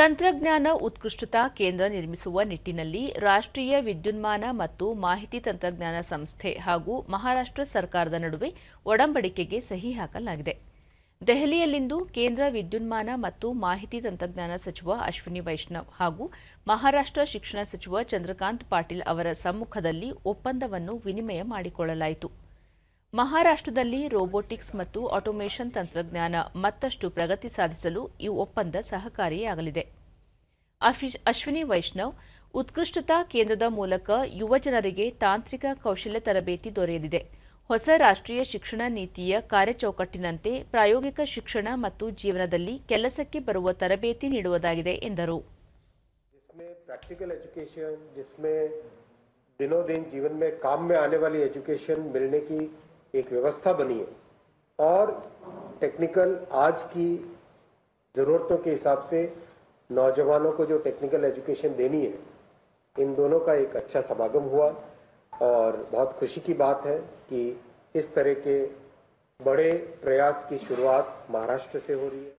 ತಂತ್ರಜ್ಞಾನ ಉತ್ಕೃಷ್ಟತಾ ಕೇಂದ್ರ ನಿರ್ಮಿಸುವ ನಿಟ್ಟಿನಲ್ಲಿ ರಾಷ್ಟ್ರೀಯ ವಿದ್ಯುನ್ಮಾನ ಮತ್ತು ಮಾಹಿತಿ ತಂತ್ರಜ್ಞಾನ ಸಂಸ್ಥೆ ಹಾಗೂ ಮಹಾರಾಷ್ಟ್ರ ಸರ್ಕಾರದ ನಡುವೆ ಒಡಂಬಡಿಕೆಗೆ ಸಹಿ ಹಾಕಲಾಗಿದೆ ದೆಹಲಿಯಲ್ಲಿಂದು ಕೇಂದ್ರ ವಿದ್ಯುನ್ಮಾನ ಮತ್ತು ಮಾಹಿತಿ ತಂತ್ರಜ್ಞಾನ ಸಚಿವ ಅಶ್ವಿನಿ ವೈಷ್ಣವ್ ಹಾಗೂ ಮಹಾರಾಷ್ಟ್ರ ಶಿಕ್ಷಣ ಸಚಿವ ಚಂದ್ರಕಾಂತ್ ಪಾಟೀಲ್ ಅವರ ಸಮ್ಮುಖದಲ್ಲಿ ಒಪ್ಪಂದವನ್ನು ವಿನಿಮಯ ಮಾಡಿಕೊಳ್ಳಲಾಯಿತು ಮಹಾರಾಷ್ಟ್ರದಲ್ಲಿ ರೋಬೋಟಿಕ್ಸ್ ಮತ್ತು ಆಟೋಮೇಷನ್ ತಂತ್ರಜ್ಞಾನ ಮತ್ತಷ್ಟು ಪ್ರಗತಿ ಸಾಧಿಸಲು ಈ ಒಪ್ಪಂದ ಸಹಕಾರಿಯಾಗಲಿದೆ ಅಶ್ವಿನಿ ವೈಷ್ಣವ್ ಉತ್ಕೃಷ್ಟತಾ ಕೇಂದ್ರದ ಮೂಲಕ ಯುವಜನರಿಗೆ ತಾಂತ್ರಿಕ ಕೌಶಲ್ಯ ತರಬೇತಿ ದೊರೆಯಲಿದೆ ಹೊಸ ರಾಷ್ಟ್ರೀಯ ಶಿಕ್ಷಣ ನೀತಿಯ ಕಾರ್ಯಚೌಕಟ್ಟಿನಂತೆ ಪ್ರಾಯೋಗಿಕ ಶಿಕ್ಷಣ ಮತ್ತು ಜೀವನದಲ್ಲಿ ಕೆಲಸಕ್ಕೆ ಬರುವ ತರಬೇತಿ ನೀಡುವುದಾಗಿದೆ ಎಂದರು एक व्यवस्था बनी है और टेक्निकल आज की ज़रूरतों के हिसाब से नौजवानों को जो टेक्निकल एजुकेशन देनी है इन दोनों का एक अच्छा समागम हुआ और बहुत खुशी की बात है कि इस तरह के बड़े प्रयास की शुरुआत महाराष्ट्र से हो रही है